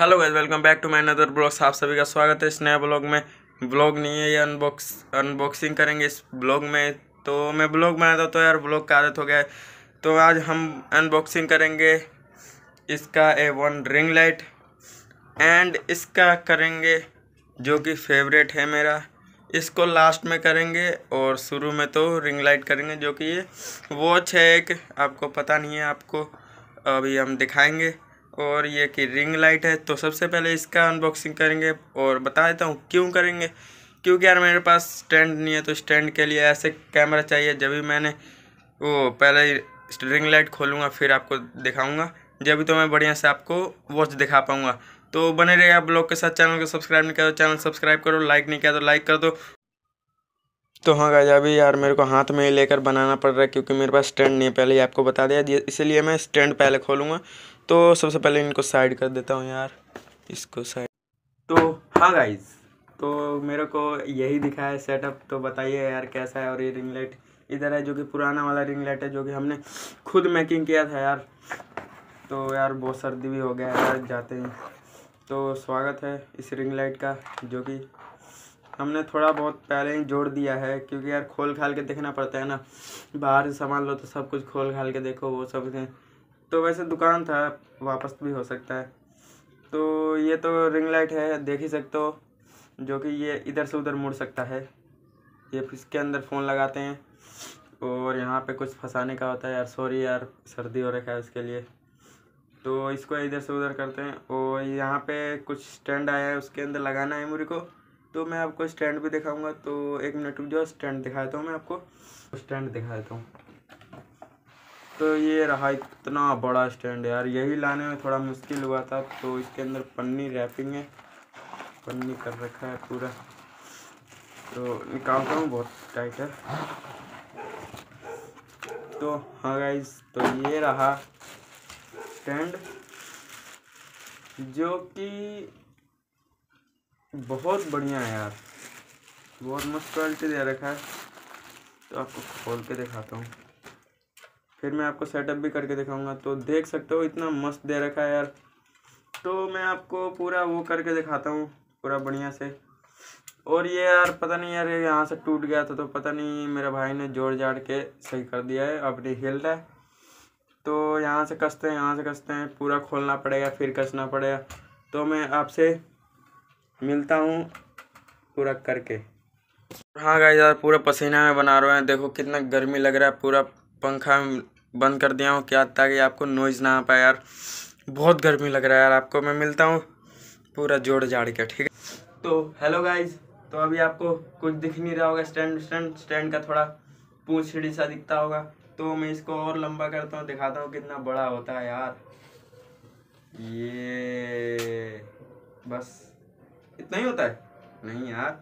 hello guys welcome back to my another blogs आप सभी का स्वागत है इस नए ब्लॉग में ब्लॉग नहीं है ये अनबॉक्स अनबॉक्सिंग करेंगे इस ब्लॉग में तो मैं ब्लॉग बनाता तो यार ब्लॉग का आदत हो गया है तो आज हम अनबॉक्सिंग करेंगे इसका A one ring light and इसका करेंगे जो कि फेवरेट है मेरा इसको लास्ट में करेंगे और शुरू में तो रिंग लाइट करेंगे जो कि ये वॉच है एक आपको पता नहीं है आपको अभी हम दिखाएंगे और ये कि रिंग लाइट है तो सबसे पहले इसका अनबॉक्सिंग करेंगे और बता देता हूँ क्यों करेंगे क्योंकि यार मेरे पास स्टैंड नहीं है तो स्टैंड के लिए ऐसे कैमरा चाहिए जब भी मैंने वो पहले रिंग लाइट खोलूँगा फिर आपको दिखाऊँगा जब भी तो मैं बढ़िया से आपको वॉच दिखा पाऊँगा तो बने रहिए आप ब्लॉग के साथ चैनल को सब्सक्राइब नहीं करो चैनल सब्सक्राइब करो लाइक नहीं किया तो लाइक तो कर दो तो हाँ गाजा अभी यार मेरे को हाथ में ही लेकर बनाना पड़ रहा है क्योंकि मेरे पास स्टैंड नहीं है पहले ही आपको बता दिया इसलिए मैं स्टैंड पहले खोलूँगा तो सबसे पहले इनको साइड कर देता हूँ यार इसको साइड तो हाँ गाइज तो मेरे को यही दिखा है सेटअप तो बताइए यार कैसा है और ये रिंग लाइट इधर है जो कि पुराना वाला रिंग लाइट है जो कि हमने खुद मेकिंग किया था यार तो यार बहुत सर्दी भी हो गया यार जाते हैं तो स्वागत है इस रिंग लाइट का जो कि हमने थोड़ा बहुत पहले ही जोड़ दिया है क्योंकि यार खोल खाल के देखना पड़ता है ना बाहर से सामान लो तो सब कुछ खोल खाल के देखो वो सब तो वैसे दुकान था वापस भी हो सकता है तो ये तो रिंग लाइट है देख ही सकते हो जो कि ये इधर से उधर मुड़ सकता है ये इसके अंदर फ़ोन लगाते हैं और यहाँ पे कुछ फंसाने का होता है यार सॉरी यार सर्दी हो रखा है उसके लिए तो इसको इधर से उधर करते हैं और यहाँ पे कुछ स्टैंड आया है उसके अंदर लगाना है मुझे को तो मैं आपको स्टैंड भी दिखाऊंगा तो एक मिनट रुक जाओ स्टैंड दिखा देता हूँ मैं आपको स्टैंड दिखा देता हूँ तो ये रहा इतना बड़ा स्टैंड यार यही लाने में थोड़ा मुश्किल हुआ था तो इसके अंदर पन्नी रैपिंग है पन्नी कर रखा है पूरा तो निकालता हूँ बहुत टाइट है तो हाँ गाइज तो ये रहा स्टैंड जो कि बहुत बढ़िया है यार बहुत मस्त क्वालिटी दे रखा है तो आपको खोल के दिखाता हूँ फिर मैं आपको सेटअप भी करके दिखाऊंगा तो देख सकते हो इतना मस्त दे रखा है यार तो मैं आपको पूरा वो करके दिखाता हूँ पूरा बढ़िया से और ये यार पता नहीं यार यहाँ से टूट गया था तो पता नहीं मेरे भाई ने जोड़ जाड़ के सही कर दिया है अब नहीं हिल रहा है तो यहाँ से कसते हैं यहाँ से कसते हैं पूरा खोलना पड़ेगा फिर कसना पड़ेगा तो मैं आपसे मिलता हूँ पूरा करके हाँ गाइस यार पूरा पसीना में बना रहे हैं देखो कितना गर्मी लग रहा है पूरा पंखा बंद कर दिया हूँ क्या ताकि आपको नॉइज़ ना आ पाए यार बहुत गर्मी लग रहा है यार आपको मैं मिलता हूँ पूरा जोड़ जाड़ के ठीक है तो हेलो गाइज तो अभी आपको कुछ दिख नहीं रहा होगा स्टैंड स्टैंड स्टैंड का थोड़ा पूछ छिड़ी सा दिखता होगा तो मैं इसको और लंबा करता हूँ दिखाता हूँ कितना बड़ा होता है यार ये बस इतना ही होता है नहीं यार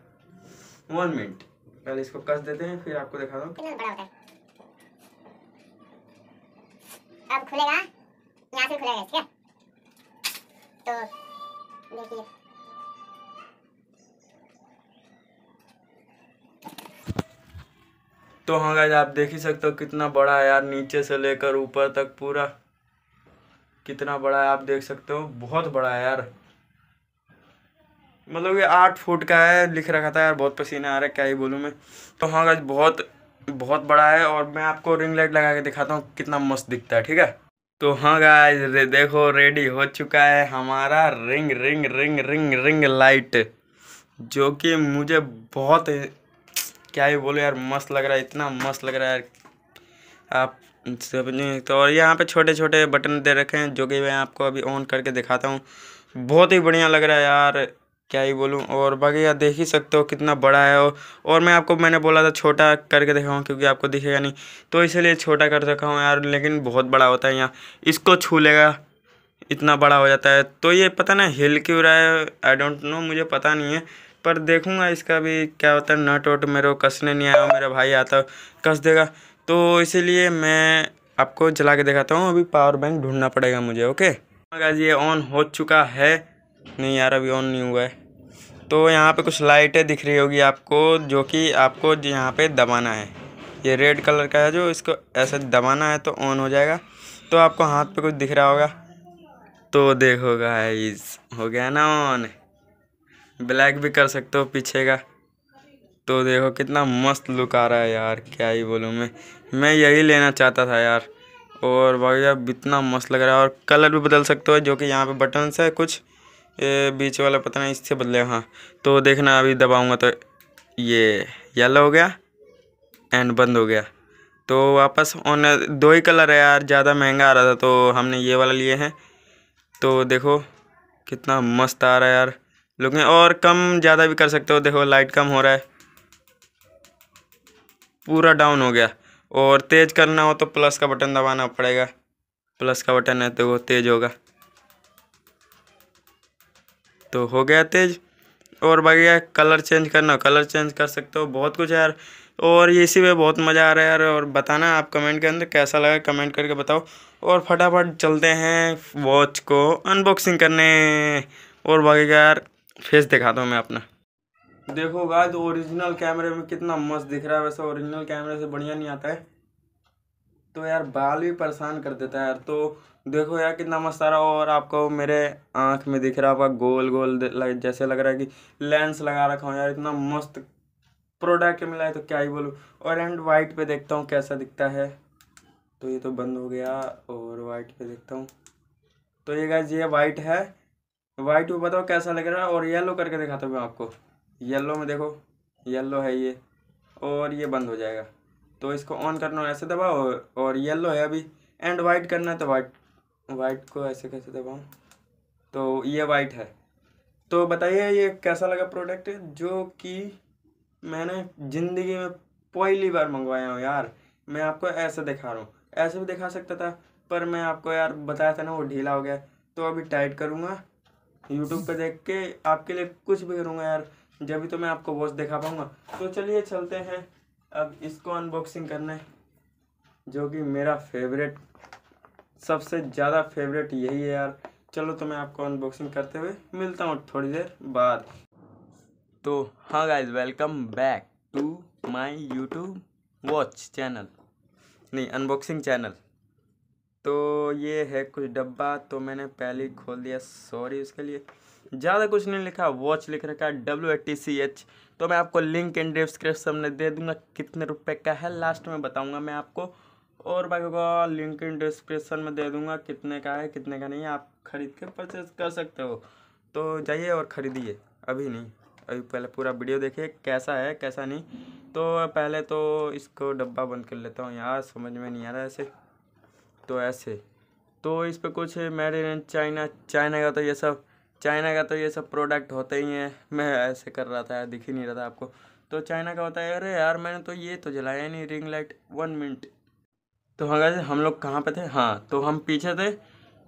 वन मिनट पहले इसको कस देते हैं फिर आपको दिखाता हूँ अब खुलेगा यहाँ से खुलेगा ठीक है तो देखिए तो हाँ गाइज आप देख ही सकते हो कितना बड़ा है यार नीचे से लेकर ऊपर तक पूरा कितना बड़ा है आप देख सकते हो बहुत बड़ा है यार मतलब ये आठ फुट का है लिख रखा था यार बहुत पसीना आ रहा है क्या ही बोलूँ मैं तो हाँ गाइज बहुत बहुत बड़ा है और मैं आपको रिंग लाइट लगा के दिखाता हूँ कितना मस्त दिखता है ठीक है तो हाँ गाय देखो रेडी हो चुका है हमारा ring ring ring ring ring light जो कि मुझे बहुत क्या ही बोलो यार मस्त लग रहा है इतना मस्त लग रहा है आप नहीं तो और यहाँ पे छोटे छोटे बटन दे रखे हैं जो कि मैं आपको अभी ऑन करके दिखाता हूँ बहुत ही बढ़िया लग रहा है यार क्या ही बोलूँ और बाकी यार देख ही सकते हो कितना बड़ा है और, और मैं आपको मैंने बोला था छोटा करके दिखाऊँ क्योंकि आपको दिखेगा नहीं तो इसलिए छोटा कर रखा हूँ यार लेकिन बहुत बड़ा होता है यहाँ इसको छू लेगा इतना बड़ा हो जाता है तो ये पता ना हिल क्यों रहा है आई डोंट नो मुझे पता नहीं है पर देखूँगा इसका भी क्या होता है नट वट मेरे को कसने नहीं आया मेरा भाई आता कस देगा तो इसीलिए मैं आपको जला के दिखाता हूँ अभी पावर बैंक ढूंढना पड़ेगा मुझे ओके तो ये ऑन हो चुका है नहीं यार अभी ऑन नहीं हुआ है तो यहाँ पे कुछ लाइटें दिख रही होगी आपको जो कि आपको यहाँ पे दबाना है ये रेड कलर का है जो इसको ऐसे दबाना है तो ऑन हो जाएगा तो आपको हाथ पे कुछ दिख रहा होगा तो देखो गाइस हो गया ना ऑन ब्लैक भी कर सकते हो पीछे का तो देखो कितना मस्त लुक आ रहा है यार क्या ही बोलूँ मैं मैं यही लेना चाहता था यार और भाई अब इतना मस्त लग रहा है और कलर भी बदल सकते हो जो कि यहाँ पे बटन्स है कुछ ये बीच वाला पता नहीं इससे बदले हाँ तो देखना अभी दबाऊंगा तो ये येलो हो गया एंड बंद हो गया तो वापस ऑन दो ही कलर है यार ज़्यादा महंगा आ रहा था तो हमने ये वाला लिए हैं तो देखो कितना मस्त आ रहा है यार लुकिंग और कम ज़्यादा भी कर सकते हो देखो लाइट कम हो रहा है पूरा डाउन हो गया और तेज़ करना हो तो प्लस का बटन दबाना पड़ेगा प्लस का बटन है तो वो तेज़ होगा तो हो गया तेज और बाकी यार कलर चेंज करना कलर चेंज कर सकते हो बहुत कुछ यार और ये इसी में बहुत मज़ा आ रहा है यार और बताना आप कमेंट के अंदर कैसा लगा कमेंट करके बताओ और फटाफट चलते हैं वॉच को अनबॉक्सिंग करने और बाकी यार फेस दिखाता हूँ मैं अपना देखो गाय तो ओरिजिनल कैमरे में कितना मस्त दिख रहा है वैसे ओरिजिनल कैमरे से बढ़िया नहीं आता है तो यार बाल भी परेशान कर देता है यार तो देखो यार कितना मस्त आ रहा हो और आपको मेरे आँख में दिख रहा होगा गोल गोल जैसे लग रहा है कि लेंस लगा रखा हूँ यार इतना मस्त प्रोडक्ट मिला है तो क्या ही बोलूँ और एंड वाइट पे देखता हूँ कैसा दिखता है तो ये तो बंद हो गया और वाइट पे देखता हूँ तो ये गाइज ये वाइट है वाइट पे बताओ कैसा लग रहा है और येलो करके दिखाता हूँ मैं आपको येलो में देखो येलो है ये और ये बंद हो जाएगा तो इसको ऑन करना ऐसे दबाओ और येलो है अभी एंड वाइट करना है तो वाइट वाइट को ऐसे कैसे दबाऊँ तो ये वाइट है तो बताइए ये कैसा लगा प्रोडक्ट जो कि मैंने ज़िंदगी में पहली बार मंगवाया हूँ यार मैं आपको ऐसे दिखा रहा हूँ ऐसे भी दिखा सकता था पर मैं आपको यार बताया था ना वो ढीला हो गया तो अभी टाइट करूँगा यूट्यूब पर देख के आपके लिए कुछ भी करूँगा यार जब भी तो मैं आपको वॉच दिखा पाऊँगा तो चलिए चलते हैं अब इसको अनबॉक्सिंग करना है जो कि मेरा फेवरेट सबसे ज़्यादा फेवरेट यही है यार चलो तो मैं आपको अनबॉक्सिंग करते हुए मिलता हूँ थोड़ी देर बाद तो हाँ guys welcome back to my YouTube watch channel नहीं अनबॉक्सिंग चैनल तो ये है कुछ डब्बा तो मैंने पहले ही खोल दिया सॉरी उसके लिए ज़्यादा कुछ नहीं लिखा वॉच लिख रखा है डब्ल्यू एट सी एच तो मैं आपको लिंक एंड डिस्क्रिप्शन में दे दूंगा कितने रुपए का है लास्ट में बताऊंगा मैं आपको और बाकी को लिंक इन डिस्क्रिप्शन में दे दूंगा कितने का है कितने का नहीं है आप खरीद के परचेज कर सकते हो तो जाइए और ख़रीदिए अभी नहीं अभी पहले पूरा वीडियो देखिए कैसा है कैसा नहीं तो पहले तो इसको डब्बा बंद कर लेता हूँ यार समझ में नहीं आ रहा ऐसे तो ऐसे तो इस पर कुछ मेड इन चाइना चाइना का तो ये सब चाइना का तो ये सब प्रोडक्ट होते ही हैं मैं ऐसे कर रहा था दिख ही नहीं रहा था आपको तो चाइना का होता है अरे यार मैंने तो ये तो जलाया नहीं रिंग लाइट वन मिनट तो हाँ हम लोग कहाँ पे थे हाँ तो हम पीछे थे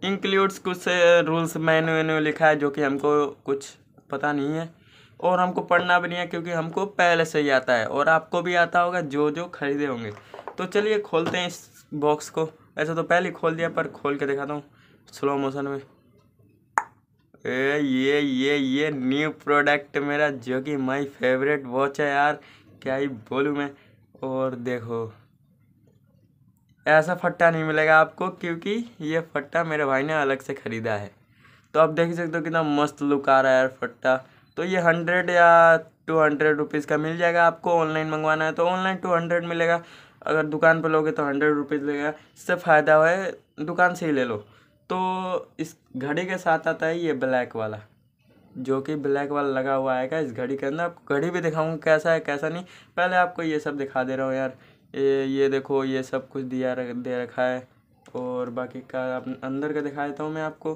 इंक्लूड्स कुछ रूल्स मैन्यू वेन्यू लिखा है जो कि हमको कुछ पता नहीं है और हमको पढ़ना भी नहीं है क्योंकि हमको पहले से ही आता है और आपको भी आता होगा जो जो खरीदे होंगे तो चलिए खोलते हैं इस बॉक्स को ऐसा तो पहले खोल दिया पर खोल के दिखाता हूँ स्लो मोशन में ये ये ये न्यू प्रोडक्ट मेरा जो कि माय फेवरेट वॉच है यार क्या ही बोलूँ मैं और देखो ऐसा फट्टा नहीं मिलेगा आपको क्योंकि ये फट्टा मेरे भाई ने अलग से ख़रीदा है तो आप देख सकते हो कितना मस्त लुक आ रहा है यार फट्टा तो ये हंड्रेड या टू हंड्रेड रुपीज़ का मिल जाएगा आपको ऑनलाइन मंगवाना है तो ऑनलाइन टू हंड्रेड मिलेगा अगर दुकान पर लोगे तो हंड्रेड रुपीज़ लगेगा इससे फ़ायदा है दुकान से ही ले लो तो इस घड़ी के साथ आता है ये ब्लैक वाला जो कि ब्लैक वाला लगा हुआ आएगा इस घड़ी के अंदर आपको घड़ी भी दिखाऊंगा कैसा है कैसा नहीं पहले आपको ये सब दिखा दे रहा हूँ यार ये ये देखो ये सब कुछ दिया रख दे रखा है और बाकी का अंदर का दिखा देता हूँ मैं आपको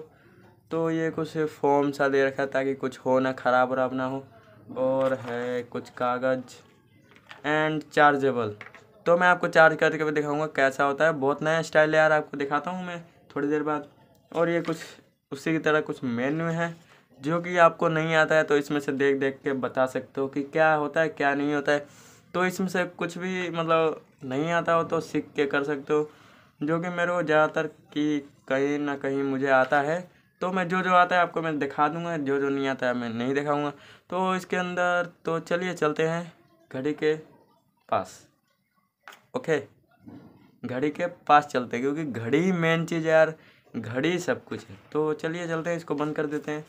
तो ये कुछ फॉर्म सा दे रखा है ताकि कुछ हो ना ख़राब वराब ना हो और है कुछ कागज़ एंड चार्जेबल तो मैं आपको चार्ज करके भी दिखाऊँगा कैसा होता है बहुत नया स्टाइल है यार आपको दिखाता हूँ मैं थोड़ी देर बाद और ये कुछ उसी की तरह कुछ मेन्यू है जो कि आपको नहीं आता है तो इसमें से देख देख के बता सकते हो कि क्या होता है क्या नहीं होता है तो इसमें से कुछ भी मतलब नहीं आता हो तो सीख के कर सकते हो जो कि मेरे को ज़्यादातर कि कहीं ना कहीं मुझे आता है तो मैं जो जो आता है आपको मैं दिखा दूंगा जो जो नहीं आता है मैं नहीं दिखाऊंगा तो इसके अंदर तो चलिए चलते हैं घड़ी के पास ओके घड़ी के पास चलते क्योंकि घड़ी मेन चीज़ यार घड़ी सब कुछ है तो चलिए चलते हैं इसको बंद कर देते हैं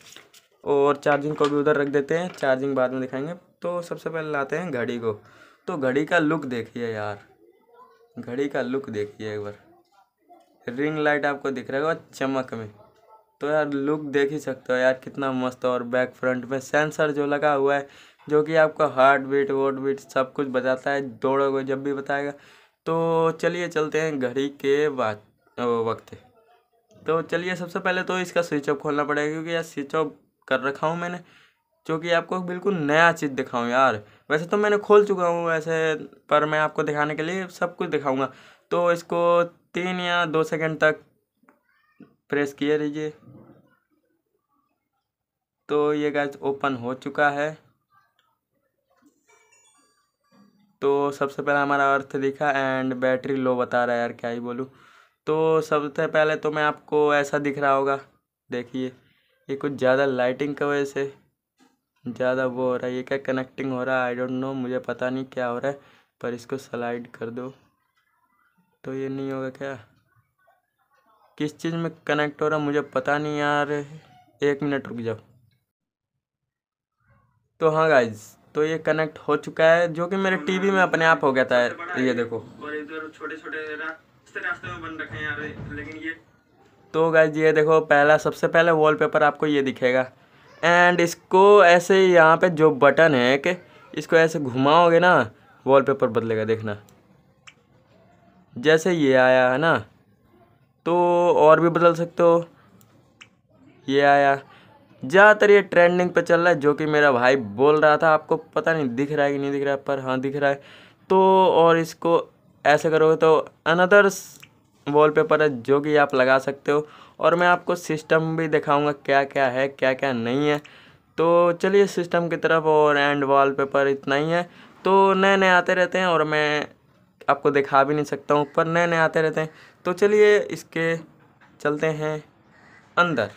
और चार्जिंग को भी उधर रख देते हैं चार्जिंग बाद में दिखाएंगे तो सबसे पहले लाते हैं घड़ी को तो घड़ी का लुक देखिए यार घड़ी का लुक देखिए एक बार रिंग लाइट आपको दिख रहा है चमक में तो यार लुक देख ही सकते हो यार कितना मस्त और बैक फ्रंट में सेंसर जो लगा हुआ है जो कि आपका हार्ट बीट वोट बीट सब कुछ बताता है दौड़ोगे जब भी बताएगा तो चलिए चलते हैं घड़ी के बाद वक्त तो चलिए सबसे पहले तो इसका स्विच ऑफ खोलना पड़ेगा क्योंकि यार स्विच ऑफ कर रखा हूँ मैंने जो कि आपको बिल्कुल नया चीज़ दिखाऊँ यार वैसे तो मैंने खोल चुका हूँ वैसे पर मैं आपको दिखाने के लिए सब कुछ दिखाऊँगा तो इसको तीन या दो सेकेंड तक प्रेस किए रहिए तो ये गैस ओपन हो चुका है तो सबसे पहला हमारा अर्थ दिखा एंड बैटरी लो बता रहा है यार क्या ही बोलूँ तो सबसे पहले तो मैं आपको ऐसा दिख रहा होगा देखिए ये कुछ ज़्यादा लाइटिंग की वजह से ज़्यादा वो हो रहा है ये क्या कनेक्टिंग हो रहा है आई डोंट नो मुझे पता नहीं क्या हो रहा है पर इसको स्लाइड कर दो तो ये नहीं होगा क्या किस चीज़ में कनेक्ट हो रहा मुझे पता नहीं यार एक मिनट रुक जाओ तो हाँ गाइज तो ये कनेक्ट हो चुका है जो कि मेरे टीवी में अपने आप हो गया था ये देखो और इधर छोटे छोटे से रास्ते में बन रखे हैं यार लेकिन ये तो गैज ये देखो पहला सबसे पहले वॉलपेपर आपको ये दिखेगा एंड इसको ऐसे यहाँ पे जो बटन है कि इसको ऐसे घुमाओगे ना वॉलपेपर बदलेगा देखना जैसे ये आया है ना तो और भी बदल सकते हो ये आया ज़्यादातर ये ट्रेंडिंग पे चल रहा है जो कि मेरा भाई बोल रहा था आपको पता नहीं दिख रहा है कि नहीं दिख रहा है पर हाँ दिख रहा है तो और इसको ऐसे करोगे तो अनदर वॉलपेपर है जो कि आप लगा सकते हो और मैं आपको सिस्टम भी दिखाऊंगा क्या क्या है क्या क्या नहीं है तो चलिए सिस्टम की तरफ और एंड वॉलपेपर इतना ही है तो नए नए आते रहते हैं और मैं आपको दिखा भी नहीं सकता हूँ पर नए नए आते रहते हैं तो चलिए इसके चलते हैं अंदर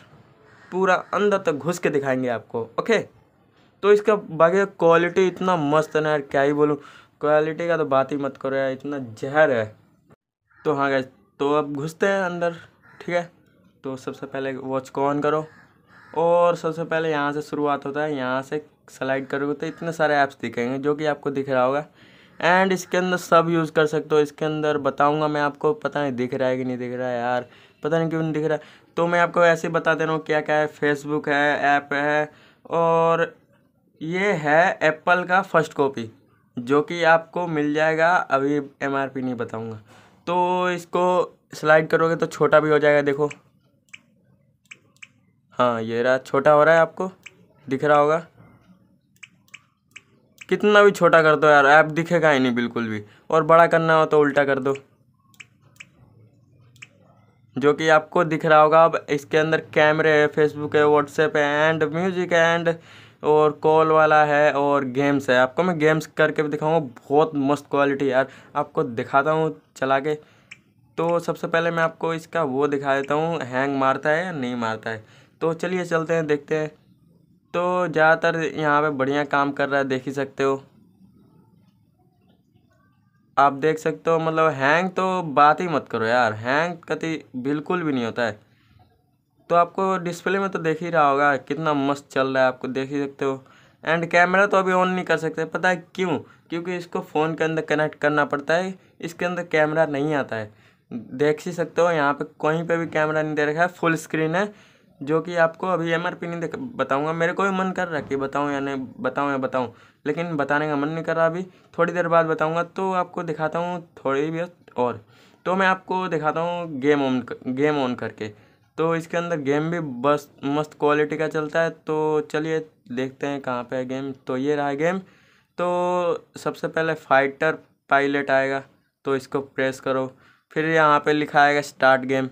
पूरा अंदर तक घुस के दिखाएंगे आपको ओके तो इसका बाकी क्वालिटी इतना मस्त है ना यार क्या ही बोलूँ क्वालिटी का तो बात ही मत करो यार इतना जहर है तो हाँ गए तो अब घुसते हैं अंदर ठीक है तो सबसे पहले वॉच को ऑन करो और सबसे पहले यहाँ से शुरुआत होता है यहाँ से स्लाइड करोगे तो इतने सारे ऐप्स दिखेंगे जो कि आपको दिख रहा होगा एंड इसके अंदर सब यूज़ कर सकते हो इसके अंदर बताऊंगा मैं आपको पता नहीं दिख रहा है कि नहीं दिख रहा है यार पता नहीं क्यों नहीं दिख रहा है तो मैं आपको ऐसे ही बता दे रहा हूँ क्या क्या है फेसबुक है ऐप है और ये है एप्पल का फर्स्ट कॉपी जो कि आपको मिल जाएगा अभी एम आर पी नहीं बताऊँगा तो इसको स्लाइड करोगे तो छोटा भी हो जाएगा देखो हाँ ये रहा छोटा हो रहा है आपको दिख रहा होगा कितना भी छोटा कर दो यार ऐप दिखेगा ही नहीं बिल्कुल भी और बड़ा करना हो तो उल्टा कर दो जो कि आपको दिख रहा होगा अब इसके अंदर कैमरे है फेसबुक है व्हाट्सएप है एंड म्यूजिक एंड और कॉल वाला है और गेम्स है आपको मैं गेम्स करके भी दिखाऊंगा बहुत मस्त क्वालिटी यार आपको दिखाता हूँ चला के तो सबसे पहले मैं आपको इसका वो दिखा देता हूँ हैंग मारता है या नहीं मारता है तो चलिए चलते हैं देखते हैं तो ज़्यादातर यहाँ पे बढ़िया काम कर रहा है देख ही सकते हो आप देख सकते हो मतलब हैंग तो बात ही मत करो यार हैंग कति बिल्कुल भी नहीं होता है तो आपको डिस्प्ले में तो देख ही रहा होगा कितना मस्त चल रहा है आपको देख ही सकते हो एंड कैमरा तो अभी ऑन नहीं कर सकते पता है क्यों क्योंकि इसको फ़ोन के अंदर कनेक्ट करना पड़ता है इसके अंदर कैमरा नहीं आता है देख ही सकते हो यहाँ पे कहीं पे भी कैमरा नहीं दे रखा है फुल स्क्रीन है जो कि आपको अभी एम नहीं देख बताऊँगा मेरे को भी मन कर रहा है कि बताऊँ या नहीं बताऊँ या बताऊँ लेकिन बताने का मन नहीं कर रहा अभी थोड़ी देर बाद बताऊँगा तो आपको दिखाता हूँ थोड़ी भी और तो मैं आपको दिखाता हूँ गेम ऑन गेम ऑन करके तो इसके अंदर गेम भी बस मस्त क्वालिटी का चलता है तो चलिए देखते हैं कहाँ पे है गेम तो ये रहा गेम तो सबसे पहले फाइटर पायलट आएगा तो इसको प्रेस करो फिर यहाँ पे लिखा आएगा स्टार्ट गेम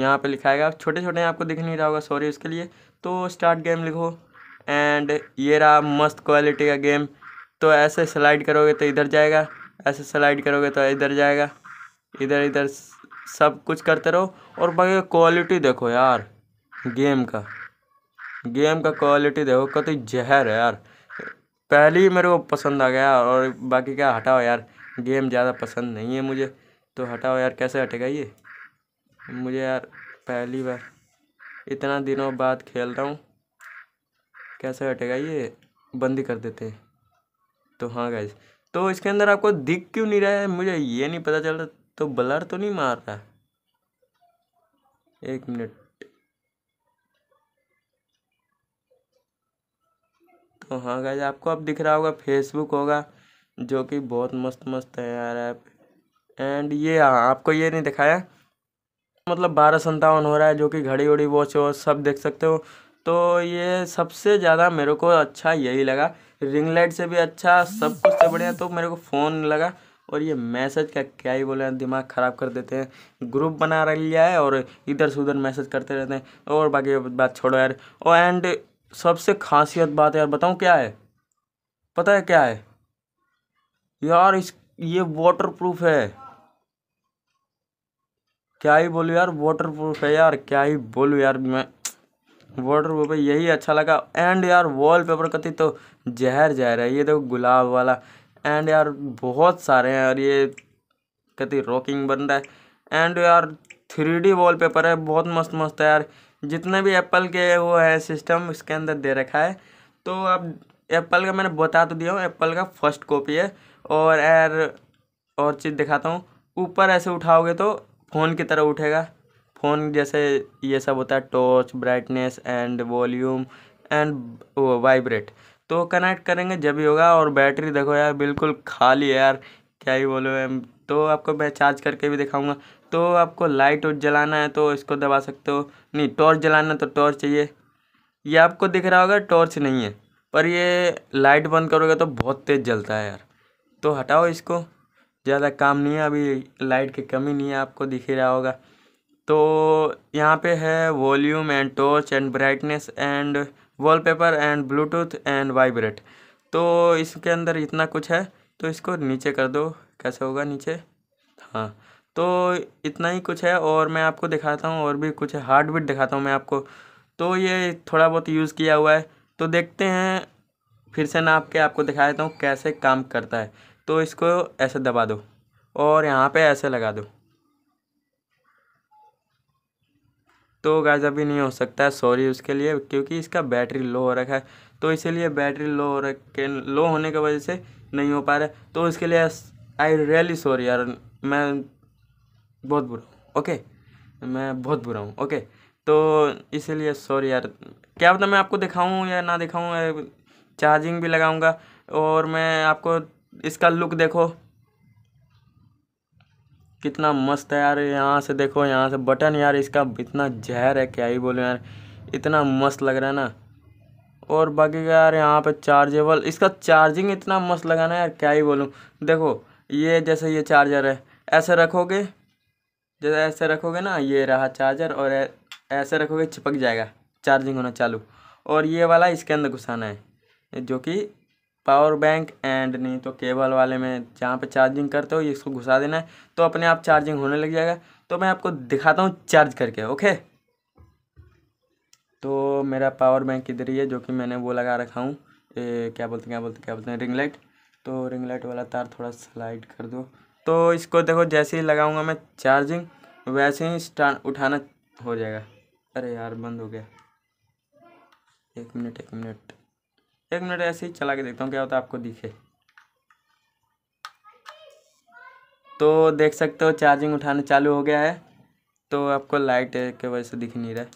यहाँ पे लिखा आएगा छोटे छोटे आपको दिख नहीं रहा होगा सॉरी उसके लिए तो स्टार्ट गेम लिखो एंड ये रहा मस्त क्वालिटी का गेम तो ऐसे स्लाइड करोगे तो इधर जाएगा ऐसे स्लाइड करोगे तो इधर जाएगा इधर इधर सब कुछ करते रहो और बाकी क्वालिटी देखो यार गेम का गेम का क्वालिटी देखो कति जहर है यार पहले ही मेरे को पसंद आ गया और बाकी क्या हटाओ यार गेम ज़्यादा पसंद नहीं है मुझे तो हटाओ यार कैसे हटेगा ये मुझे यार पहली बार इतना दिनों बाद खेल रहा हूँ कैसे हटेगा ये बंद कर देते हैं तो हाँ गाइज तो इसके अंदर आपको दिख क्यों नहीं रहा है मुझे ये नहीं पता चल रहा तो ब्लर तो नहीं मार रहा एक मिनट तो हाँ गाइज आपको अब दिख रहा होगा फेसबुक होगा जो कि बहुत मस्त मस्त है यार ऐप एंड ये आपको ये नहीं दिखाया मतलब बारह संतावन हो रहा है जो कि घड़ी उड़ी वॉच वॉच सब देख सकते हो तो ये सबसे ज़्यादा मेरे को अच्छा यही लगा रिंग लाइट से भी अच्छा सब कुछ से बढ़िया तो मेरे को फ़ोन लगा और ये मैसेज का क्या ही बोले दिमाग ख़राब कर देते हैं ग्रुप बना रह लिया है और इधर से उधर मैसेज करते रहते हैं और बाकी बात छोड़ो यार और एंड सबसे खासियत बात यार बताऊँ क्या है पता है क्या है यार इस ये वाटर प्रूफ है क्या ही बोलूँ यार वाटर प्रूफ है यार क्या ही बोलूँ यार मैं वाटर प्रूफ है यही अच्छा लगा एंड यार वॉल पेपर कति तो जहर जहर है ये देखो गुलाब वाला एंड यार बहुत सारे हैं यार ये कती रॉकिंग बन रहा है एंड यार थ्री डी वॉलपेपर है बहुत मस्त मस्त है यार जितने भी एप्पल के वो है सिस्टम इसके अंदर दे रखा है तो अब एप्पल का मैंने बता तो दिया हूँ एप्पल का फर्स्ट कॉपी है और यार और चीज़ दिखाता हूँ ऊपर ऐसे उठाओगे तो फ़ोन की तरह उठेगा फ़ोन जैसे ये सब होता है torch brightness and volume and vibrate तो कनेक्ट करेंगे जब भी होगा और बैटरी देखो यार बिल्कुल खाली है यार क्या ही बोलो तो आपको मैं चार्ज करके भी दिखाऊंगा तो आपको लाइट और जलाना है तो इसको दबा सकते हो नहीं टॉर्च जलाना तो टॉर्च चाहिए ये आपको दिख रहा होगा टॉर्च नहीं है पर ये लाइट बंद करोगे तो बहुत तेज़ जलता है यार तो हटाओ इसको ज़्यादा काम नहीं है अभी लाइट की कमी नहीं है आपको दिख ही रहा होगा तो यहाँ पे है volume and torch and brightness and wallpaper and Bluetooth and vibrate तो इसके अंदर इतना कुछ है तो इसको नीचे कर दो कैसे होगा नीचे हाँ तो इतना ही कुछ है और मैं आपको दिखाता हूँ और भी कुछ हार्ड बिट दिखाता हूँ मैं आपको तो ये थोड़ा बहुत यूज़ किया हुआ है तो देखते हैं फिर से नाप के आपको दिखा देता हूँ कैसे काम करता है तो इसको ऐसे दबा दो और यहाँ पे ऐसे लगा दो तो गैज अभी नहीं हो सकता है सॉरी उसके लिए क्योंकि इसका बैटरी लो हो रखा है तो इसीलिए बैटरी लो हो रखे लो होने की वजह से नहीं हो पा रहा है तो इसके लिए आई रियली सॉरी यार मैं बहुत बुरा हूँ ओके मैं बहुत बुरा हूँ ओके तो इसीलिए सॉरी यार क्या पता मैं आपको दिखाऊँ या ना दिखाऊँ चार्जिंग भी लगाऊँगा और मैं आपको इसका लुक देखो कितना मस्त है यार यहाँ से देखो यहाँ से बटन यार इसका इतना जहर है क्या ही बोलो यार इतना मस्त लग रहा है ना और बाकी का यार यहाँ पे चार्जेबल इसका चार्जिंग इतना मस्त लगा ना यार क्या ही बोलूँ देखो ये जैसे ये चार्जर है ऐसे रखोगे जैसे ऐसे रखोगे ना ये रहा चार्जर और ऐसे रखोगे चिपक जाएगा चार्जिंग होना चालू और ये वाला इसके अंदर घुसाना है जो कि पावर बैंक एंड नहीं तो केबल वाले में जहाँ पे चार्जिंग करते हो ये इसको घुसा देना है तो अपने आप चार्जिंग होने लग जाएगा तो मैं आपको दिखाता हूँ चार्ज करके ओके तो मेरा पावर बैंक इधर ही है जो कि मैंने वो लगा रखा हूँ क्या बोलते हैं क्या बोलते हैं क्या बोलते हैं रिंग लाइट तो रिंग लाइट वाला तार थोड़ा स्लाइड कर दो तो इसको देखो जैसे ही लगाऊँगा मैं चार्जिंग वैसे ही स्टार्ट उठाना हो जाएगा अरे यार बंद हो गया एक मिनट एक मिनट एक मिनट ऐसे ही चला के देखता हूँ क्या होता है आपको दिखे तो देख सकते हो चार्जिंग उठाना चालू हो गया है तो आपको लाइट के वजह से दिख नहीं रहा है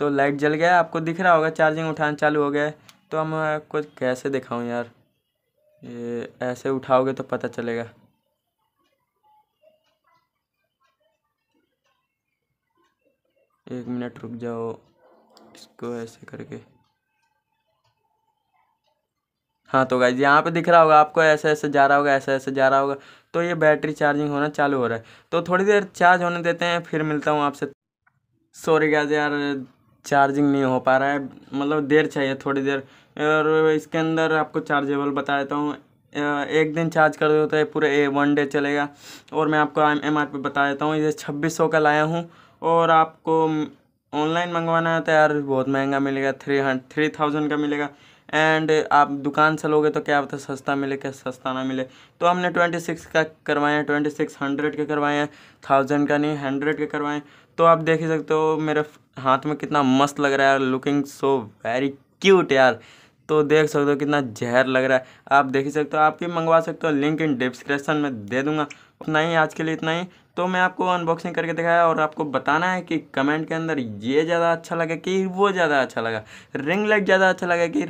तो लाइट जल गया आपको दिख रहा होगा चार्जिंग उठाना चालू हो गया है तो हम आपको कैसे दिखाऊँ यार ये ऐसे उठाओगे तो पता चलेगा एक मिनट रुक जाओ इसको ऐसे करके हाँ तो गाइज यहाँ पे दिख रहा होगा आपको ऐसे ऐसे जा रहा होगा ऐसे ऐसे जा रहा होगा तो ये बैटरी चार्जिंग होना चालू हो रहा है तो थोड़ी देर चार्ज होने देते हैं फिर मिलता हूँ आपसे सॉरी गाइज यार चार्जिंग नहीं हो पा रहा है मतलब देर चाहिए थोड़ी देर और इसके अंदर आपको चार्जेबल बता देता हूँ एक दिन चार्ज कर देता तो है पूरे ए वन डे चलेगा और मैं आपको एम आर पी बता देता हूँ ये छब्बीस सौ का लाया हूँ और आपको ऑनलाइन मंगवाना है तो यार बहुत महंगा मिलेगा थ्री हंड थ्री थाउजेंड का मिलेगा एंड uh, आप दुकान से लोगे तो क्या पता सस्ता मिले क्या सस्ता ना मिले तो हमने ट्वेंटी सिक्स का करवाए हैं ट्वेंटी सिक्स हंड्रेड के करवाए हैं थाउजेंड का नहीं हंड्रेड के करवाए तो आप देख ही सकते हो मेरे हाथ में कितना मस्त लग रहा है लुकिंग सो वेरी क्यूट यार तो देख सकते हो कितना जहर लग रहा है आप देख ही सकते हो आप भी मंगवा सकते हो लिंक इन डिस्क्रिप्शन में दे दूंगा उतना ही आज के लिए इतना ही तो मैं आपको अनबॉक्सिंग करके दिखाया और आपको बताना है कि कमेंट के अंदर ये ज़्यादा अच्छा लगा कि वो ज़्यादा अच्छा लगा रिंग लाइट ज़्यादा अच्छा लगा कि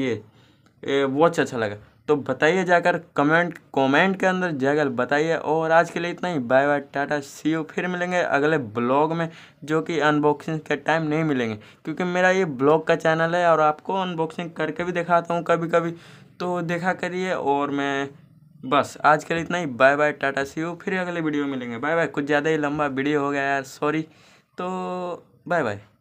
ये वॉच अच्छा लगा तो बताइए जाकर कमेंट कमेंट के अंदर जाकर बताइए और आज के लिए इतना ही bye bye tata see you फिर मिलेंगे अगले ब्लॉग में जो कि अनबॉक्सिंग के टाइम नहीं मिलेंगे क्योंकि मेरा ये ब्लॉग का चैनल है और आपको अनबॉक्सिंग करके भी दिखाता हूँ कभी कभी तो देखा करिए और मैं बस आज के लिए इतना ही बाय बाय टाटा सी फिर अगले वीडियो में मिलेंगे बाय बाय कुछ ज़्यादा ही लंबा वीडियो हो गया यार सॉरी तो बाय बाय